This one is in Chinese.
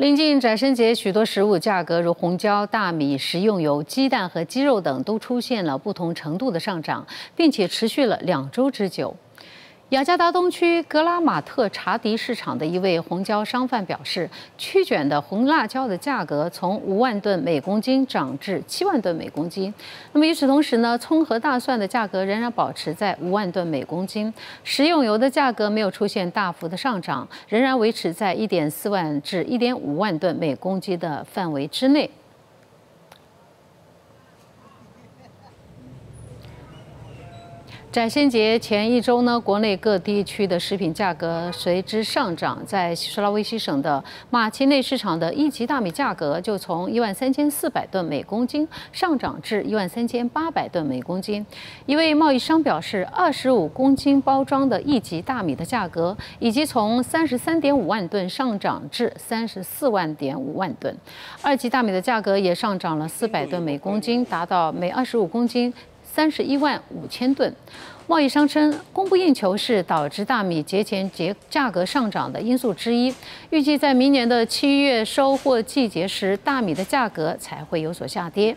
临近转生节，许多食物价格，如红椒、大米、食用油、鸡蛋和鸡肉等，都出现了不同程度的上涨，并且持续了两周之久。雅加达东区格拉马特查迪市场的一位红椒商贩表示，曲卷的红辣椒的价格从五万吨每公斤涨至七万吨每公斤。那么与此同时呢，葱和大蒜的价格仍然保持在五万吨每公斤，食用油的价格没有出现大幅的上涨，仍然维持在一点四万至一点五万吨每公斤的范围之内。展春节前一周呢，国内各地区的食品价格随之上涨。在施斯拉维西省的马奇内市场的一级大米价格就从一万三千四百吨每公斤上涨至一万三千八百吨每公斤。一位贸易商表示，二十五公斤包装的一级大米的价格已经从三十三点五万吨上涨至三十四万点五万吨。二级大米的价格也上涨了四百吨每公斤，达到每二十五公斤。三十一万五千吨。贸易商称，供不应求是导致大米节前节价格上涨的因素之一。预计在明年的七月收获季节时，大米的价格才会有所下跌。